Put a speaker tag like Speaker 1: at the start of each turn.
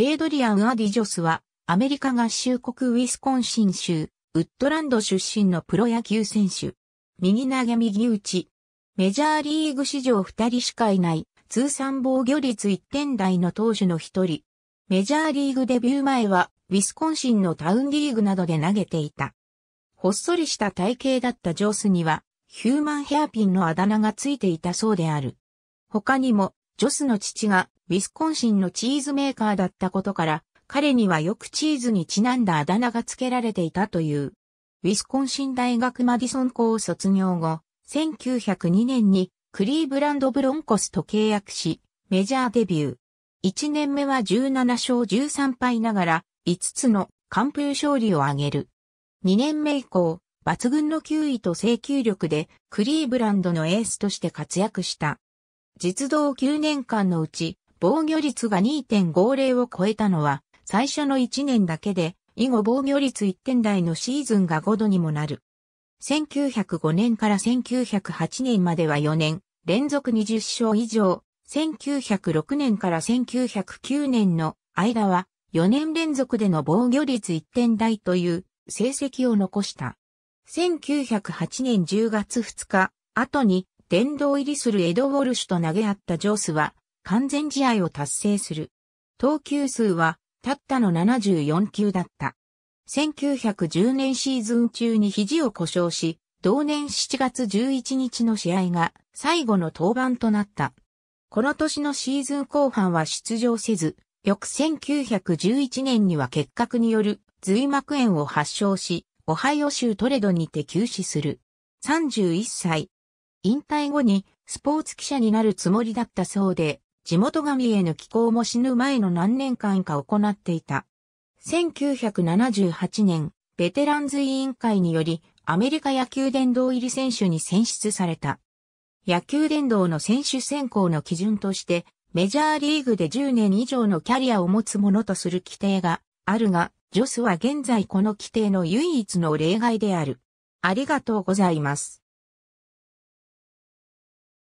Speaker 1: エイドリアン・アディジョスは、アメリカ合衆国ウィスコンシン州、ウッドランド出身のプロ野球選手。右投げ右打ち。メジャーリーグ史上2人しかいない、通算防御率1点台の投手の一人。メジャーリーグデビュー前は、ウィスコンシンのタウンリーグなどで投げていた。ほっそりした体型だったジョスには、ヒューマンヘアピンのあだ名がついていたそうである。他にも、ジョスの父がウィスコンシンのチーズメーカーだったことから、彼にはよくチーズにちなんだあだ名が付けられていたという。ウィスコンシン大学マディソン校を卒業後、1902年にクリーブランドブロンコスと契約し、メジャーデビュー。1年目は17勝13敗ながら、5つの完封勝利を挙げる。2年目以降、抜群の球威と請求力でクリーブランドのエースとして活躍した。実動9年間のうち防御率が2.50を超えたのは、最初の1年だけで、以後防御率1点台のシーズンが5度にもなる。1905年から1908年までは4年、連続20勝以上、1906年から1909年の間は4年連続での防御率1点台という成績を残した。1908年10月2日、後に殿堂入りするエド・ウォルシュと投げ合ったジョースは完全試合を達成する。投球数は、たったの74球だった。1910年シーズン中に肘を故障し、同年7月11日の試合が最後の登板となった。この年のシーズン後半は出場せず、翌1911年には結核による髄膜炎を発症し、オハイオ州トレドにて休止する。31歳。引退後にスポーツ記者になるつもりだったそうで、地元紙への寄稿も死ぬ前の何年間か行っていた。1978年、ベテランズ委員会により、アメリカ野球殿堂入り選手に選出された。野球殿堂の選手選考の基準として、メジャーリーグで10年以上のキャリアを持つものとする規定があるが、ジョスは現在この規定の唯一の例外である。ありがとうございます。